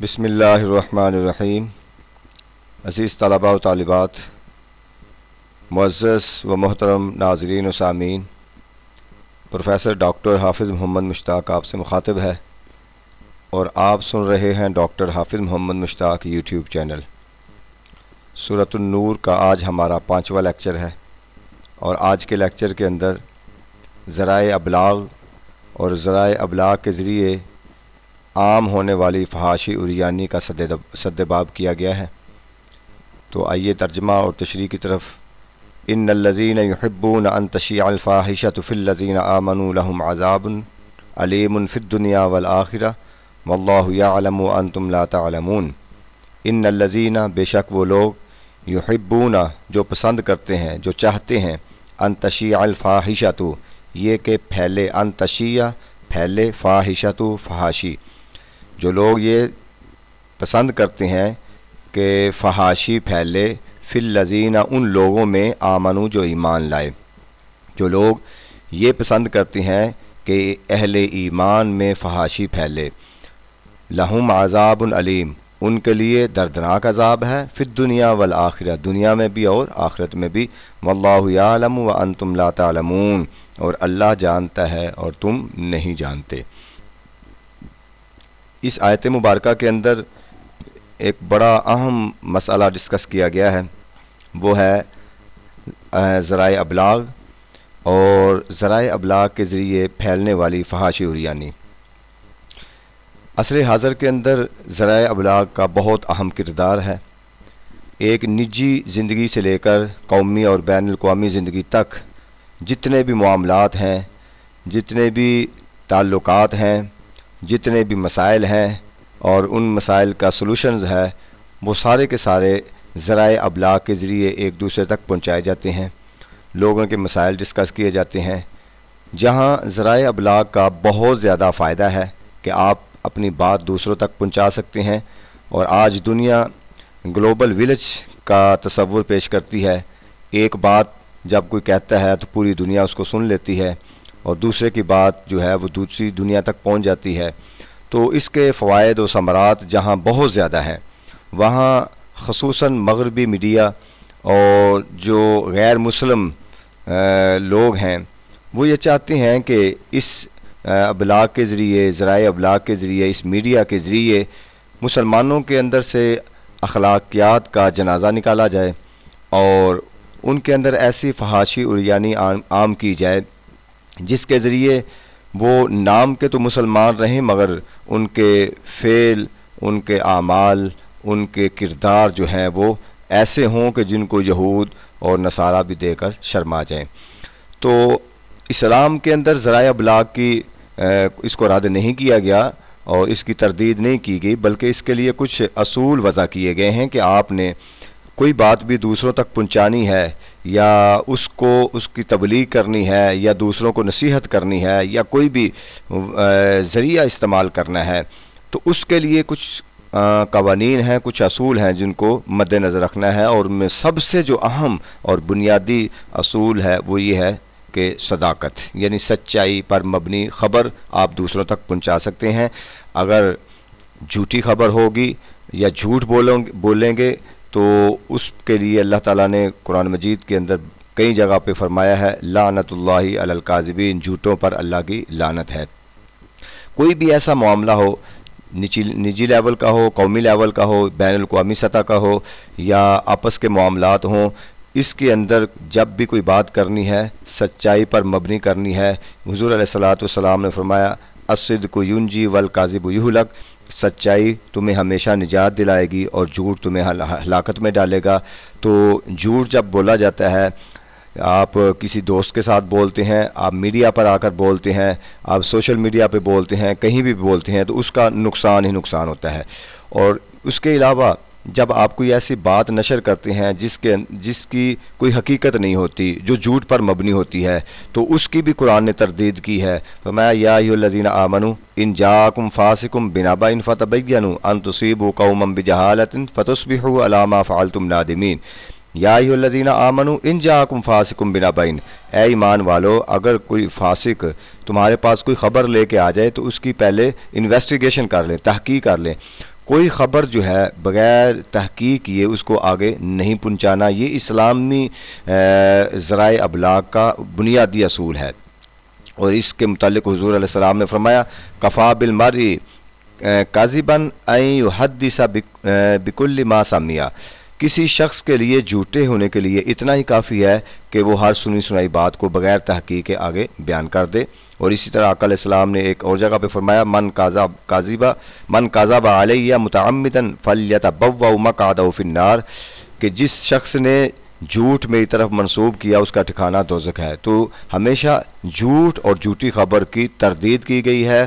बसमीम अज़ीज़ तलबा व तालबात मज़स व मोहतरम नाजरीन सामीन प्रोफेसर डॉक्टर हाफिज़ मोहम्मद मुश्ताक आपसे मुखातब है और आप सुन रहे हैं doctor Hafiz Mohammad Mushtaq YouTube channel Suratnoor का आज हमारा पाँचवा लेक्चर है और आज के लेक्चर के अंदर ज़रा अबलाग और ज़रा अबलाग के ज़रिए आम होने वाली फहाशी उरियानी का सदबाब किया गया है तो आइए तर्जमा और तशरी की तरफ इन लजीन यहब्बून अन तशी अलफ़ाहिशत फ़िल्लजीन आमन आज़ाबन अलीम फ़िद्दुनिया वल आख़िर मल्लाम अन तुम इन लजीन बेशक वो लोग यहब्बूना जो पसंद करते हैं जो चाहते हैं अन तशी अलफ़ाहिशत ये के फैले अन तशिया फैले फ़ाहिशत फ़हाशी जो लोग ये पसंद करते हैं कि फहाशी फैले फिल लजीना उन लोगों में आमनु जो ईमान लाए जो लोग ये पसंद करते हैं कि अहल ईमान में फहाशी फैले लहुम आज़ाब अलीम उनके लिए दर्दनाक अजाब है फिर दुनिया वल आखिरत दुनिया में भी और आखिरत में भी वल्लाम व अन तुम ला और अल्लाह जानता है और तुम नहीं जानते इस आयत मुबारक के अंदर एक बड़ा अहम मसला डिस्कस किया गया है वो है ज़रा अबलाग और ज़रा अबलाग के ज़रिए फैलने वाली फहाशी और यानी हाजर के अंदर जरा अबलाग का बहुत अहम किरदार है एक निजी ज़िंदगी से लेकर कौमी और बैन अवी ज़िंदगी तक जितने भी मामलात हैं जितने भी ताल्लुक हैं जितने भी मसाइल हैं और उन मसाइल का सोलूशन है वो सारे के सारे ज़रा अबलाग के ज़रिए एक दूसरे तक पहुँचाए जाते हैं लोगों के मसाइल डिस्कस किए जाते हैं जहाँ ज़रा अबलाग का बहुत ज़्यादा फ़ायदा है कि आप अपनी बात दूसरों तक पहुँचा सकते हैं और आज दुनिया ग्लोबल विलेज का तस्वुर पेश करती है एक बात जब कोई कहता है तो पूरी दुनिया उसको सुन लेती है और दूसरे की बात जो है वो दूसरी दुनिया तक पहुंच जाती है तो इसके फ़वाद और समरात जहां बहुत ज़्यादा हैं वहाँ खसूस मगरबी मीडिया और जो गैर मुस्लिम लोग हैं वो ये चाहते हैं कि इस अबलाग के ज़रिए ज़राए अबलाग के ज़रिए इस मीडिया के ज़रिए मुसलमानों के अंदर से अखलाकियात का जनाजा निकाला जाए और उनके अंदर ऐसी फहाशी यानी आम, आम की जाए जिसके ज़रिए वो नाम के तो मुसलमान रहें मगर उनके फ़ेल उनके आमाल उनके किरदार जो हैं वो ऐसे हों कि जिनको यहूद और नसारा भी देकर शर्मा जाएं तो इस्लाम के अंदर ज़रा अबलाग की इसको रद्द नहीं किया गया और इसकी तरदीद नहीं की गई बल्कि इसके लिए कुछ असूल वज़ा किए गए हैं कि आपने कोई बात भी दूसरों तक पहुंचानी है या उसको उसकी तबलीग करनी है या दूसरों को नसीहत करनी है या कोई भी ज़रिया इस्तेमाल करना है तो उसके लिए कुछ कवानीन हैं कुछ असूल हैं जिनको मद्दनज़र रखना है और उनमें सबसे जो अहम और बुनियादी असूल है वो ये है कि सदाकत यानी सच्चाई पर मबनी ख़बर आप दूसरों तक पहुंचा सकते हैं अगर झूठी खबर होगी या झूठ बोलों बोलेंगे तो उसके लिए अल्लाह ताला ने कुरान मजीद के अंदर कई जगह पे फरमाया है लानतुल्लाहि अलल इन झूठों पर अल्लाह की लानत है कोई भी ऐसा मामला हो निची निजी लेवल का हो कौमी लेवल का हो बैन अवी सतह का हो या आपस के मामला हों इसके अंदर जब भी कोई बात करनी है सच्चाई पर मबनी करनी है हजूर सलाम ने फरमाया असद को यूनजी वल काजिब यूहलक सच्चाई तुम्हें हमेशा निजात दिलाएगी और झूठ तुम्हें हलाकत में डालेगा तो झूठ जब बोला जाता है आप किसी दोस्त के साथ बोलते हैं आप मीडिया पर आकर बोलते हैं आप सोशल मीडिया पर बोलते हैं कहीं भी बोलते हैं तो उसका नुकसान ही नुकसान होता है और उसके अलावा जब आप कोई ऐसी बात नशर करते हैं जिसके अं-, जिसकी कोई हकीकत नहीं होती जो झूठ पर मबनी होती है तो उसकी भी कुरान ने तरदीद की है तो मैं यादीन आमनु इन जाकुम फासिकुम बिनाबा इन फ़तबैन अन तसीब कौम बजहालत फ़तस्बिह अलामा फ़ालतुम नादमीन यादीन आमनु इन जाकुम फासिकुम बिनाबाइन ए ईमान वालो अगर कोई फासिक तुम्हारे पास कोई ख़बर कर आ जाए तो उसकी पहले इन्वेस्टिगेशन कर लें तहक़ी कर लें कोई ख़बर जो है बग़ैर तहकीक ये उसको आगे नहीं पहुँचाना ये इस्लामी ज़रा अबलाग का बुनियादी असूल है और इसके मतलब हजूर आसमाम ने फरमाया कफ़ा बिलमरी काजिबन हदसा बिकुल्ल मासामिया किसी शख्स के लिए झूठे होने के लिए इतना ही काफ़ी है कि वो हर सुनी सुनाई बात को बगैर तहकीक के आगे बयान कर दे और इसी तरह अकल इस्लाम ने एक और जगह पर फरमाया मन काजा काजीबा मन काजाबा आलिया मुतमदन फलियत बव्वा कादा फिन्नार कि जिस शख्स ने झूठ मेरी तरफ मनसूब किया उसका ठिकाना दोजक है तो हमेशा झूठ और झूठी खबर की तरदीद की गई है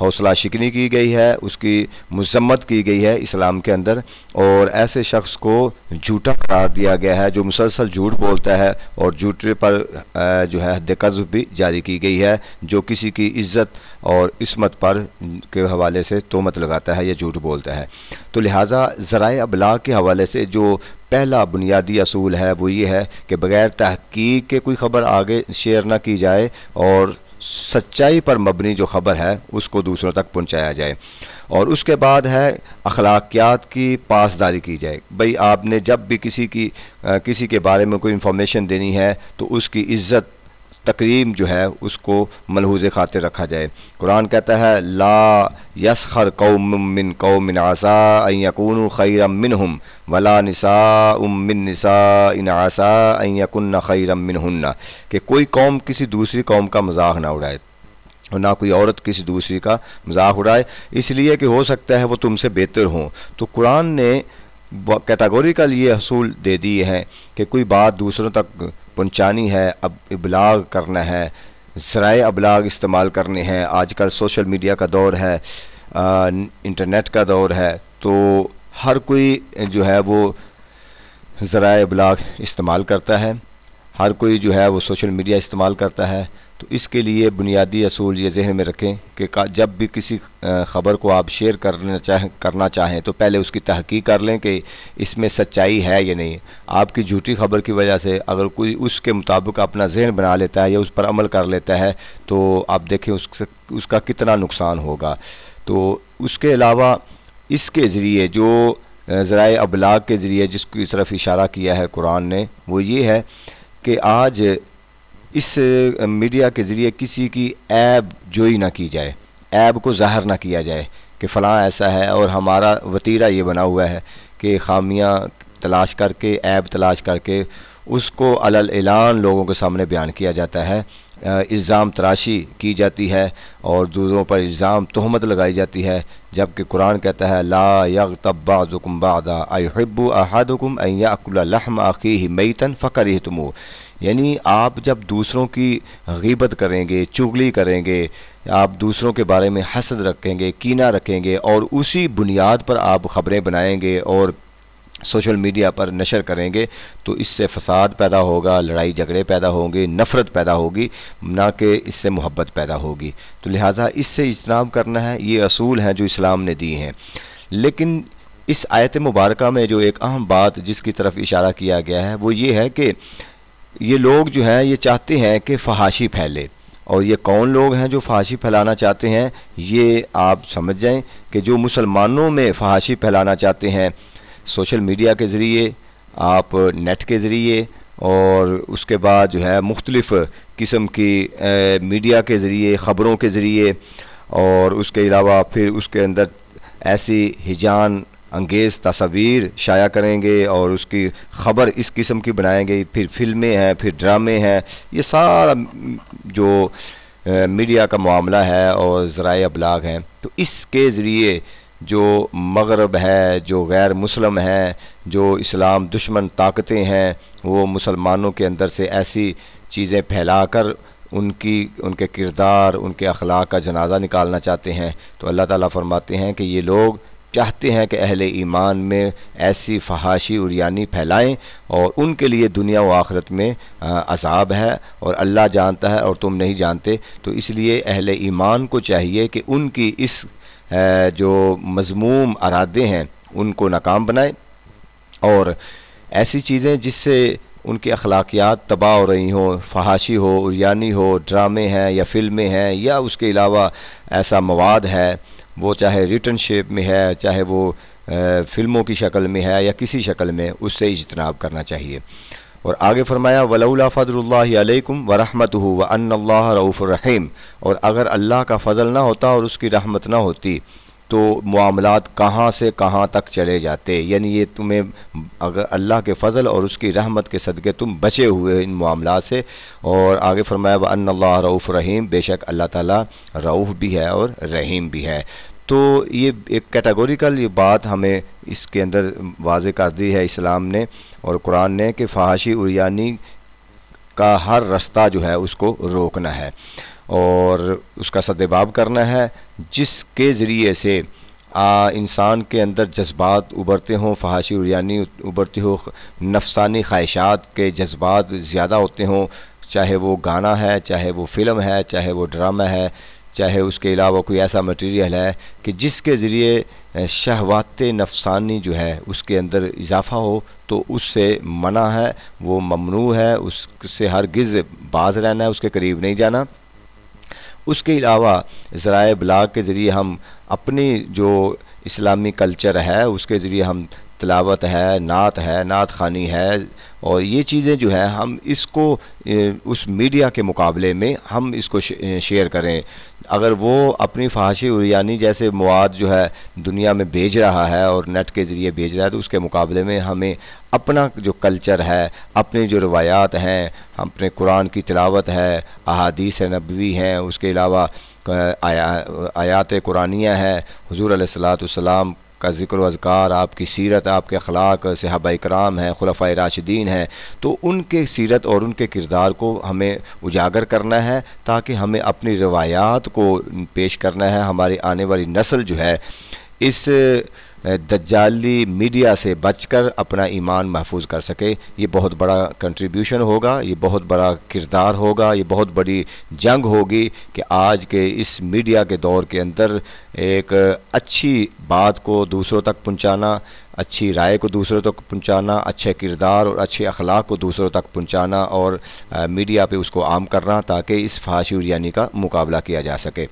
हौसला शिकनी की गई है उसकी मजम्मत की गई है इस्लाम के अंदर और ऐसे शख्स को झूठा करार दिया गया है जो मुसलसल झूठ बोलता है और झूठे पर जो है हद कज़ भी जारी की गई है जो किसी की इज्जत और इसमत पर के हवाले से तोमत लगाता है या झूठ बोलता है तो लिहाजा ज़रा अबला के हवाले से जो पहला बुनियादी असूल है वो ये है कि बग़ैर तहकीक के कोई ख़बर आगे शेयर ना की जाए और सच्चाई पर मबनी जो ख़बर है उसको दूसरों तक पहुंचाया जाए और उसके बाद है अखलाकियात की पासदारी की जाए भाई आपने जब भी किसी की आ, किसी के बारे में कोई इन्फॉर्मेशन देनी है तो उसकी इज़्ज़त तकरीम जो है उसको मलहूज खातिर रखा जाए कुरान कहता है ला यस कौम कौमिन कौमिन आसा यकून खैर मिन हम वला नसा उमिन निसा इन आसा यकुन खैरम मिन हन्ना कि कोई कौम किसी दूसरी कौम का मजाक ना उड़ाए और ना कोई औरत किसी दूसरी का मजाक उड़ाए इसलिए कि हो सकता है वो तुमसे बेहतर हो तो कुरान ने कैटागोरी का ये असूल दे दिए हैं कि कोई बात दूसरों तक पहुँचानी है अब इबलाग करना है ज़राए अबलाग इस्तेमाल करने हैं आजकल सोशल मीडिया का दौर है आ, इंटरनेट का दौर है तो हर कोई जो है वो ज़रा अबलाग इस्तेमाल करता है हर कोई जो है वो सोशल मीडिया इस्तेमाल करता है तो इसके लिए बुनियादी असूल ये जहन में रखें कि जब भी किसी ख़बर को आप शेयर करना चाह करना चाहें तो पहले उसकी तहकीक कर लें कि इसमें सच्चाई है या नहीं आपकी झूठी खबर की वजह से अगर कोई उसके मुताबिक अपना जहन बना लेता है या उस पर अमल कर लेता है तो आप देखें उस उसका कितना नुकसान होगा तो उसके अलावा इसके ज़रिए जो ज़रा अबलाग के ज़रिए जिसकी तरफ इशारा किया है कुरान ने वो ये है कि आज इस मीडिया के ज़रिए किसी की ऐब जोई ना की जाए ऐब को ज़ाहर ना किया जाए कि फ़लाँ ऐसा है और हमारा वतीरा ये बना हुआ है कि खामियाँ तलाश करके ऐब तलाश करके उसको अलल ऐलान लोगों के सामने बयान किया जाता है इल्ज़ाम तराशी की जाती है और दूसरों पर इल्ज़ाम तहमत लगाई जाती है जबकि कुरान कहता है ला यग तब्बाज़ुकुम बाद अहबू अहदुकुम अकुल्लहम आखी तन फ़कर तुमो यानी आप जब दूसरों की गीबत करेंगे चुगली करेंगे आप दूसरों के बारे में हसद रखेंगे कीना रखेंगे और उसी बुनियाद पर आप ख़बरें बनाएंगे और सोशल मीडिया पर नशर करेंगे तो इससे फसाद पैदा होगा लड़ाई झगड़े पैदा होंगे नफ़रत पैदा होगी ना कि इससे मोहब्बत पैदा होगी तो लिहाजा इससे इजनाब करना है ये असूल हैं जो इस्लाम ने दिए हैं लेकिन इस आयत मुबारक में जो एक अहम बात जिसकी तरफ इशारा किया गया है वो ये है कि ये लोग जो हैं ये चाहते हैं कि फहाशी फैले और ये कौन लोग हैं जो फहाशी फैलाना चाहते हैं ये आप समझ जाएं कि जो मुसलमानों में फहाशी फैलाना चाहते हैं सोशल मीडिया के ज़रिए आप नेट के ज़रिए और उसके बाद जो है मुख्तलफ़ किस्म की ए, मीडिया के ज़रिए ख़बरों के ज़रिए और उसके अलावा फिर उसके अंदर ऐसी हिजान अंगेज़ तस्वीर शाया करेंगे और उसकी ख़बर इस किस्म की बनाएंगे फिर फिल्में हैं फिर ड्रामे हैं ये सारा जो मीडिया का मामला है और ज़रा अबलाग हैं तो इसके ज़रिए जो मगरब है जो गैर मुसलम हैं जो इस्लाम दुश्मन ताकतें हैं वो मुसलमानों के अंदर से ऐसी चीज़ें फैलाकर उनकी उनके किरदार उनके अखलाक का जनाजा निकालना चाहते हैं तो अल्लाह ताला फरमाते हैं कि ये लोग चाहते हैं कि अहल ईमान में ऐसी फहाशी और यानी फैलाएँ और उनके लिए दुनिया व आखरत में अजाब है और अल्लाह जानता है और तुम नहीं जानते तो इसलिए अहल ईमान को चाहिए कि उनकी इस जो मजमूम अरादे हैं उनको नाकाम बनाए और ऐसी चीज़ें जिससे उनके अखलाकियात तबाह हो रही हों फहाशी हो यानी हो ड्रामे हैं या फिल्में हैं या उसके अलावा ऐसा मवाद है वो चाहे रिटर्न शेप में है चाहे वो फ़िल्मों की शक्ल में है या किसी शक्ल में उससे इजतनाब करना चाहिए और आगे फरमाया वलऊला फ़दल्लाम वरहत हो व अल्लाह रऊफ़रहीम और अगर अल्लाह का फ़जल ना होता और उसकी रहमत ना होती तो मामला कहाँ से कहाँ तक चले जाते यानी ये तुम्हें अगर अल्लाह के फ़ल और उसकी रहमत के सदक़े तुम बचे हुए इन मामला से और आगे फरमाया व अल्लाह रऊफ़ रहीम बेशक अल्लाह ताली रऊफ़ भी है और रहीम भी है तो ये एक कैटागोरिकल ये बात हमें इसके अंदर वाज कर दी है इस्लाम ने और कुरान ने कि फहाशी उरियानी का हर रास्ता जो है उसको रोकना है और उसका सदबाब करना है जिसके ज़रिए से इंसान के अंदर जज्बात उबरते हों फहाशी उरियानी उबरती हो नफसानी ख्वाहिशात के जज्बात ज़्यादा होते हों चाहे वो गाना है चाहे वो फ़िल्म है चाहे वो ड्रामा है चाहे उसके अलावा कोई ऐसा मटेरियल है कि जिसके ज़रिए शहवात नफसानी जो है उसके अंदर इजाफ़ा हो तो उससे मना है वो ममनू है उससे हरगिज़ बाज रहना है उसके करीब नहीं जाना उसके अलावा ज़रा ब्लाग के ज़रिए हम अपनी जो इस्लामी कल्चर है उसके ज़रिए हम तलावत है नात है नात खानी है और ये चीज़ें जो है हम इसको उस मीडिया के मुकाबले में हम इसको शेयर करें अगर वो अपनी फाशी उरियानी जैसे मवाद जो है दुनिया में भेज रहा है और नेट के ज़रिए भेज रहा है तो उसके मुकाबले में हमें अपना जो कल्चर है अपनी जो रवायात हैं अपने कुरान की तलावत है अहादीस नबी हैं उसके अलावा आया आयात कुरानिया है हजूर सलाम का जिक्र अजकार आपकी सीरत आपके अखलाक सहाबा कराम हैं खुलफा राशिदीन हैं तो उनके सीरत और उनके किरदार को हमें उजागर करना है ताकि हमें अपनी रवायात को पेश करना है हमारी आने वाली नस्ल जो है इस दज्जाली मीडिया से बचकर अपना ईमान महफूज कर सके ये बहुत बड़ा कंट्रीब्यूशन होगा ये बहुत बड़ा किरदार होगा ये बहुत बड़ी जंग होगी कि आज के इस मीडिया के दौर के अंदर एक अच्छी बात को दूसरों तक पहुंचाना अच्छी राय को दूसरों तक पहुंचाना अच्छे किरदार और अच्छे अखलाक को दूसरों तक पहुंचाना और मीडिया पे उसको आम करना ताकि इस फाशी यानी का मुकाबला किया जा सके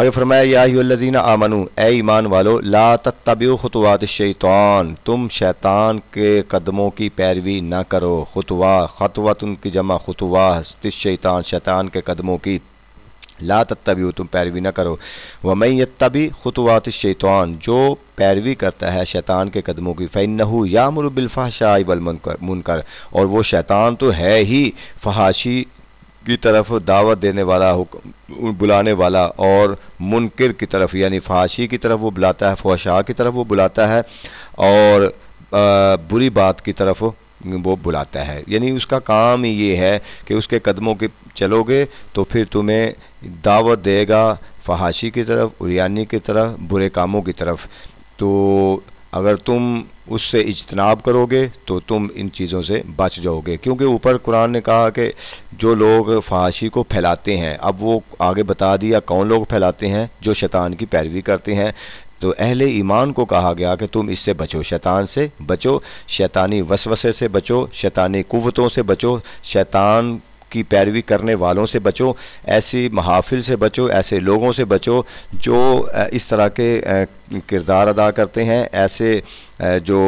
आगे फरमाया याजीना आमनु ए ईमान वालो ला तत्तबी खुतवात शैतान तुम शैतान के कदमों की पैरवी ना करो खुतवा खतवा तुम उनकी जमा खुतवा शैतान शैतान के कदमों की ला तत्तबी तुम पैरवी ना करो व मैं तबी खुतवात शैतान जो पैरवी करता है शैतान के कदमों की फ़ैनहू यामर बिलफ़ाशाई बल मुनकर और वो शैतान तो है ही फहाशी की तरफ दावत देने वाला बुलाने वाला और मुनकर की तरफ यानी फाशी की तरफ वो बुलाता है फौशा की तरफ वो बुलाता है और आ, बुरी बात की तरफ वो बुलाता है यानी उसका काम ये है कि उसके कदमों के चलोगे तो फिर तुम्हें दावत देगा फहाशी की तरफ उरियानी की तरफ बुरे कामों की तरफ तो अगर तुम उससे इजतनाब करोगे तो तुम इन चीज़ों से बच जाओगे क्योंकि ऊपर कुरान ने कहा कि जो लोग फहाशी को फैलाते हैं अब वो आगे बता दिया कौन लोग फैलाते हैं जो शैतान की पैरवी करते हैं तो अहले ईमान को कहा गया कि तुम इससे बचो शैतान से बचो शैतानी वसवसे से बचो शैतानी कुवतों से बचो शैतान की पैरवी करने वालों से बचो ऐसी महाफिल से बचो ऐसे लोगों से बचो जो इस तरह के किरदार अदा करते हैं ऐसे जो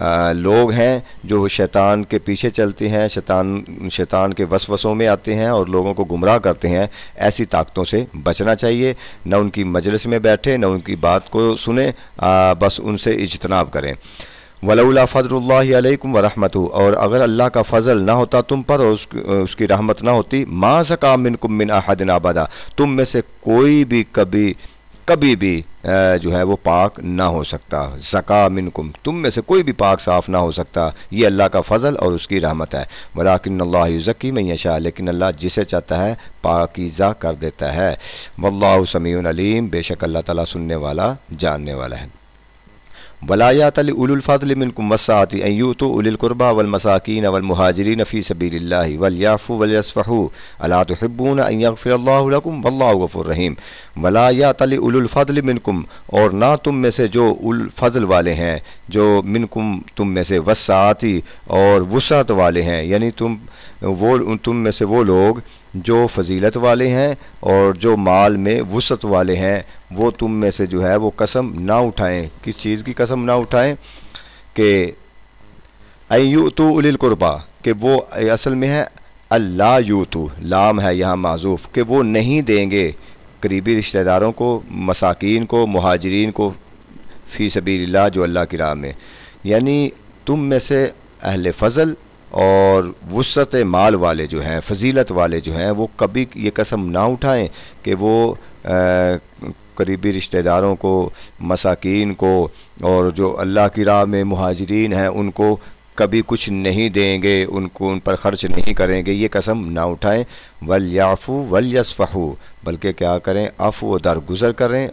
आ, लोग हैं जो शैतान के पीछे चलते हैं शैतान शैतान के वसवसों में आते हैं और लोगों को गुमराह करते हैं ऐसी ताकतों से बचना चाहिए न उनकी मजलिस में बैठे न उनकी बात को सुने आ, बस उनसे इजतनाब करें फजल फ़जल्लाम वरहमत और अगर अल्लाह का फ़जल ना होता तुम पर और उसकी रहमत ना होती माँ सका मिन कुमिन अहदन आबादा तुम में से कोई भी कभी कभी भी जो है वो पाक ना हो सकता जका मिनकुम तुम में से कोई भी पाक साफ़ ना हो सकता ये अल्लाह का फ़जल और उसकी रहमत है वलाकिन अल्लाह ज़की में यशा लेकिन अल्लाह जिसे चाहता है पाकिज़ा कर देता है वल्लाह समीम बेशक अल्लाह ताला सुनने वाला जानने वाला है वलायात तो उलकुरबा वलमसाकिन वलमहाजरीन फ़ी सबील वलयाफ़ु वलयसफ़ू अला तहब्बून अफ़िरकुम वल्लाफ़ुररहीम वलायात मिनकुम और ना तुम में से जो उलफ़ल वाले हैं जो मिनकुम तुम में से वसाती और वसअत वाले हैं यानी तुम वो तुम में से वो लोग जो फजीलत वाले हैं और जो माल में वसत वाले हैं वो तुम में से जो है वो कसम ना उठाएं किस चीज़ की कसम ना उठाएं कि अयू तो उलकुरबा कि वो असल में है अल्लाह यू तो लाम है यहाँ मज़ूफ कि वो नहीं देंगे करीबी रिश्तेदारों को मसाकिन को महाजरीन को फ़ी सबी जो अल्लाह की राह में यानी तुम में से अहल फ़ज़ल और वसत माल वाले जो हैं फजीलत वाले जो हैं वो कभी ये कसम ना उठाएं कि वो करीबी रिश्तेदारों को मसाकिन को और जो अल्लाह की राह में महाजरीन हैं उनको कभी कुछ नहीं देंगे उनको उन पर खर्च नहीं करेंगे ये कसम ना उठाएं वल याफ़ू वल यसफ़ू बल्कि क्या करें अफ़ व दरगुजर करें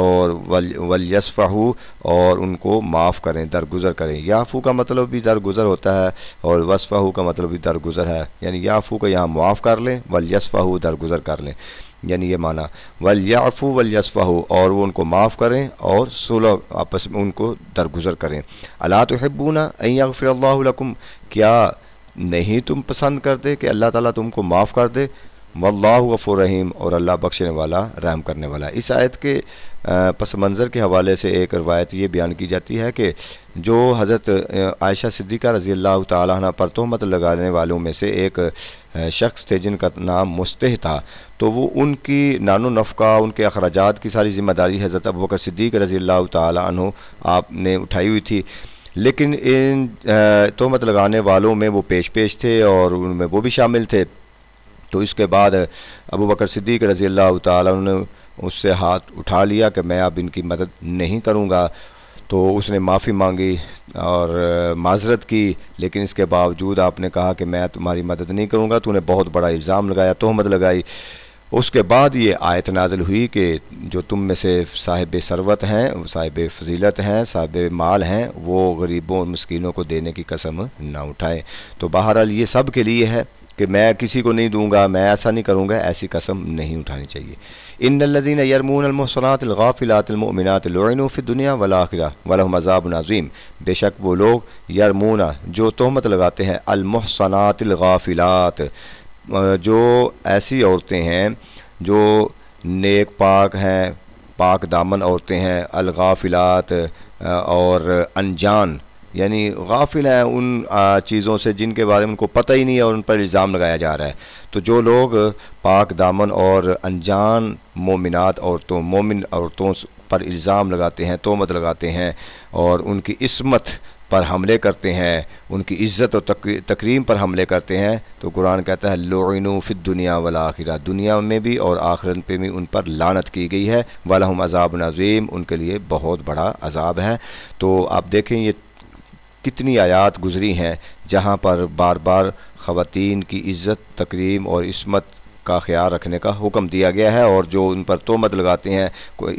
और वल वल यसफ़ू और उनको माफ़ करें दरगुजर करें याफ़ू का मतलब भी दरगुजर होता है और वसफ़ू का मतलब भी दरगुजर है यानी याफ़ू को यहाँ माफ़ कर लें वल यसफ़ू दरगुजर कर लें यानी ये माना वल याफ़ू वल हो और वो उनको माफ़ करें और सुलह आपस में उनको दरगुजर करें अला तो हब्बूना अफ़िर क्या नहीं तुम पसंद करते कि अल्लाह ताला तुमको माफ़ कर दे वल्ला गफ़ुर रहीम और अल्लाह बख्शने वाला रहम करने वाला इस आयत के पस मंज़र के हवाले से एक रवायत ये बयान की जाती है कि जो हज़रत आयशा सिद्दीक़ा रज़ी अल्लाह तह पर तहमत लगाने वालों में से एक शख्स थे जिनका नाम मुस्तह था तो वो उनकी नानो नफ़ा उनके अखराज की सारी ज़िम्मेदारी हज़रत अबू बकर सिद्दीक रज़ी अल्लाह तह आपने उठाई हुई थी लेकिन इन तहमत लगाने वालों में वो पेश पेश थे और उनमें वो भी शामिल थे तो इसके बाद अबू बकर सिद्दीक रज़ी अल्लाह ने उससे हाथ उठा लिया कि मैं अब इनकी मदद नहीं करूँगा तो उसने माफ़ी मांगी और माजरत की लेकिन इसके बावजूद आपने कहा कि मैं तुम्हारी मदद नहीं करूँगा तूने बहुत बड़ा इल्ज़ाम लगाया तोहमत लगाई उसके बाद ये आयत नाजल हुई कि जो तुम में से साहिब सरवत हैं साहिब फजीलत हैं साहिब माल हैं वो गरीबों और मस्किनों को देने की कसम ना उठाएं तो बहरहाल ये सब के लिए है कि मैं किसी को नहीं दूंगा मैं ऐसा नहीं करूंगा ऐसी कसम नहीं उठानी चाहिए इन लदीन यरमूनमसनातलगाफ़िलातमिनफ़ि दुनिया वलाखिरा वलम मज़ाब नाजीम बेशक वो लोग यरमूना जो तहमत लगाते हैं अलमहसनातलगाफ़िलात जो ऐसी औरतें हैं जो नेक पाक हैं पाक दामन औरतें हैं अलगाफिलात और अनजान यानी गाफिल हैं उन चीज़ों से जिनके बारे में उनको पता ही नहीं है और उन पर इल्ज़ाम लगाया जा रहा है तो जो लोग पाक दामन और अनजान मोमिनत औरतों मोमिन औरतों पर इल्ज़ाम लगाते हैं तोमत लगाते हैं और उनकी इसमत पर हमले करते हैं उनकी इज़्ज़त और तक, तकरीम पर हमले करते हैं तो कुरान कहता है लोनु फिद दुनिया वाला आखिरा दुनिया में भी और आखिरत पे भी उन पर लानत की गई है वाला हम अजाब नज़ीम उनके लिए बहुत बड़ा अजाब है तो आप देखें ये कितनी आयात गुजरी हैं जहाँ पर बार बार ख़वान की इज़्ज़त तकरीम और इसमत का ख्याल रखने का हुक्म दिया गया है और जो उन पर तोमत लगाते हैं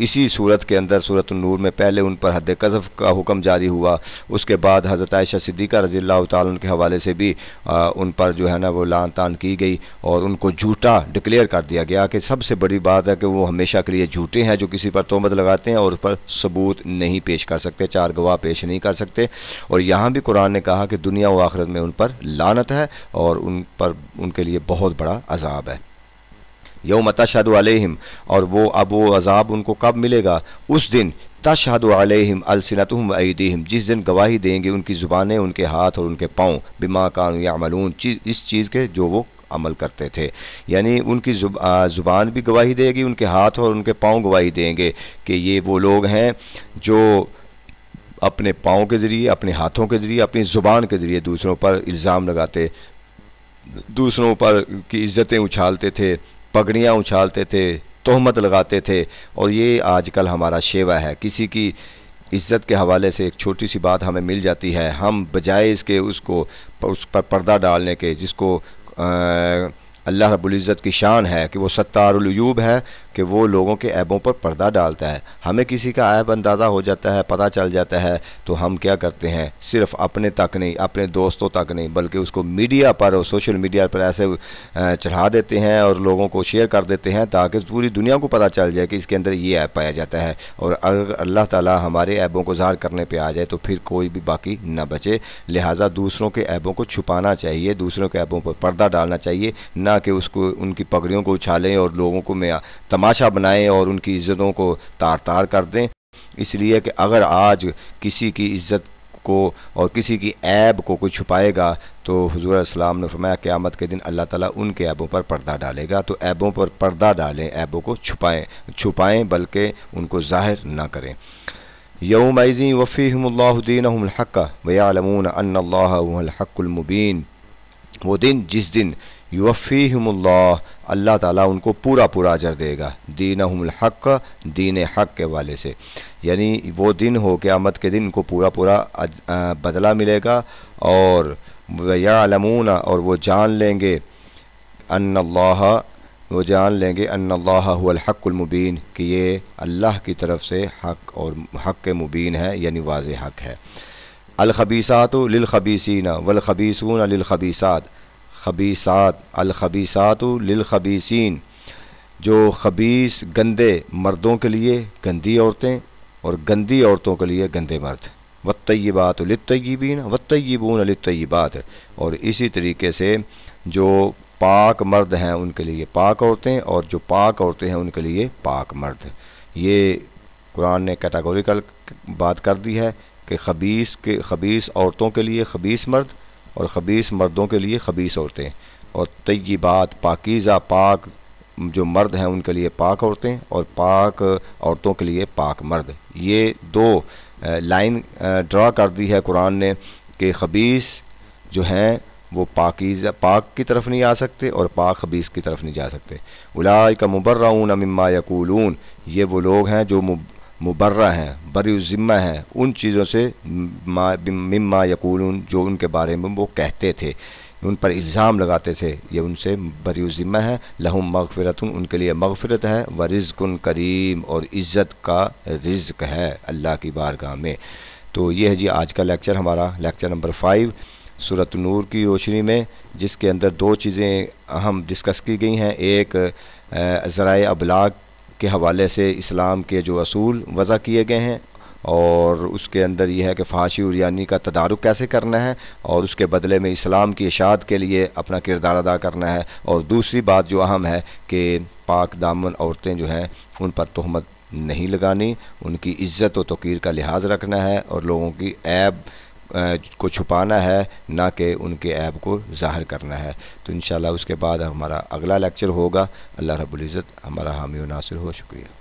इसी सूरत के अंदर सूरत नूर में पहले उन पर हद कसफ का हुक्म जारी हुआ उसके बाद हज़रत आयशा सिद्दीक़ा रज़ी तन के हवाले से भी आ, उन पर जो है ना वो लान तान की गई और उनको झूठा डिक्लेयर कर दिया गया कि सबसे बड़ी बात है कि वो हमेशा के लिए झूठे हैं जो किसी पर तोमत लगाते हैं और उस पर सबूत नहीं पेश कर सकते चार गवाह पेश नहीं कर सकते और यहाँ भी कुरान ने कहा कि दुनिया व आखरत में उन पर लानत है और उन पर उनके लिए बहुत बड़ा अजाब है यौम तशहद अलैहिम और वो अब वो अजाब उनको कब मिलेगा उस दिन तशहद अलैहिम अलसनतम ऐदीम जिस दिन गवाही देंगे उनकी ज़ुबानें उनके हाथ और उनके पाँव बिमा कानून यामलून चीज़ इस चीज़ के जो वो अमल करते थे यानी उनकी ज़ुबान भी गवाही देगी उनके हाथ और उनके पाँव गवाही देंगे कि ये वो लोग हैं जो अपने पाँव के ज़रिए अपने हाथों के ज़रिए अपनी ज़ुबान के ज़रिए दूसरों पर इल्ज़ाम लगाते दूसरों पर की इज़्ज़तें उछालते थे पगड़ियाँ उछालते थे तोहमत लगाते थे और ये आजकल हमारा शेवा है किसी की इज़्ज़त के हवाले से एक छोटी सी बात हमें मिल जाती है हम बजाय इसके उसको उस पर पर्दा डालने के जिसको अल्लाह रब्ज़त की शान है कि वो सत्तारयूब है कि वो लोगों के ऐबों पर पर्दा डालता है हमें किसी का ऐब अंदाज़ा हो जाता है पता चल जाता है तो हम क्या करते हैं सिर्फ अपने तक नहीं अपने दोस्तों तक नहीं बल्कि उसको मीडिया पर और सोशल मीडिया पर ऐसे चढ़ा देते हैं और लोगों को शेयर कर देते हैं ताकि पूरी दुनिया को पता चल जाए कि इसके अंदर ये ऐप पाया जाता है और अगर अल्लाह ताली हमारे ऐबों को ज़ाहिर करने पर आ जाए तो फिर कोई भी बाकी ना बचे लिहाजा दूसरों के ऐबों को छुपाना चाहिए दूसरों के ऐबों पर पर्दा डालना चाहिए ना कि उसको उनकी पगड़ियों को उछालें और लोगों को मैं तमाशा बनाएं और उनकी इज़्ज़तों को तार तार कर दें इसलिए कि अगर आज किसी की इज़्ज़त को और किसी की ऐब को कोई छुपाएगा तो हजूर इस्लाम ने फरमाया क़्यामत के दिन अल्लाह ताला उनके ऐबों पर पर्दा डालेगा तो ऐबों पर पर्दा डालें ऐबों को छुपाएं छुपाएं बल्कि उनको ज़ाहिर ना करें यौमज़ी वफ़ीमदीन हक़ वयालमून अनहक़ुलमुबीन वो दिन जिस दिन युफ़ीहम्ला अल्लाह ताला उनको पूरा पूरा अजर देगा दीन हक दीन हक के वाले से यानी वो दिन हो आमद के दिन उनको पूरा पूरा बदला मिलेगा और यालमून और वो जान लेंगे अन वो जान लेंगे अन कि ये अल्लाह की तरफ से हक और हक के मुबीन है यानी वाज हक है अलखबीसात लखबीसिन वलखबीसून लखबीसात ख़बीसात अलख़बीसात लिलखबीसिन जो खबीस गंदे मर्दों के लिए गंदी औरतें और गंदी औरतों के लिए गंदे मर्द व लतयबीन वतयबून लतयबात और इसी तरीके से जो पाक मर्द हैं उनके लिए पाक औरतें और जो पाक औरतें हैं उनके लिए पाक मर्द ये कुरान ने कैटागोरिकल बात कर दी है कि खबीस के खबीस औरतों के लिए खबीस मर्द और ख़बीस मर्दों के लिए ख़बीस औरतें और बात पाकिज़ा पाक जो मर्द हैं उनके लिए पाक औरतें और पाक औरतों के लिए पाक मर्द ये दो लाइन ड्रा कर दी है कुरान ने कि ख़बीस जो हैं वो पाकिज़ा पाक की तरफ नहीं आ सकते और पाक खबीस की तरफ नहीं जा सकते उलाय का मुबर्राउन अम्मा यकूलून ये वो लोग हैं जो मुबर्रा हैं बरी ज़िम्मा हैं उन चीज़ों से मम्मा यकूल जो उनके बारे में वो कहते थे उन पर इल्ज़ाम लगाते थे ये उनसे बरी ज़िम्मा है लहम मगफ़रत उनके लिए मगफ़रत है व रिज़कन करीम और इज़्ज़त का रिज़्क है अल्लाह की बारगाह में तो ये है जी आज का लेक्चर हमारा lecture number five Surat Noor की रोशनी में जिसके अंदर दो चीज़ें अहम डिस्कस की गई हैं एक ज़रा अबलाग के हवाले से इस्लाम के जो असूल वज़ा किए गए हैं और उसके अंदर यह है कि फाशी और यानी का तदारक कैसे करना है और उसके बदले में इस्लाम की इशाद के लिए अपना किरदार अदा करना है और दूसरी बात जो अहम है कि पाक दामन औरतें जो हैं उन पर तहमत नहीं लगानी उनकी इज़्ज़त और तोकीर का लिहाज रखना है और लोगों की ऐब को छुपाना है ना कि उनके ऐप को ज़ाहिर करना है तो इन उसके बाद हमारा अगला लेक्चर होगा अल्लाह रबुल्ज़त हमारा हामी नासिर हो शुक्रिया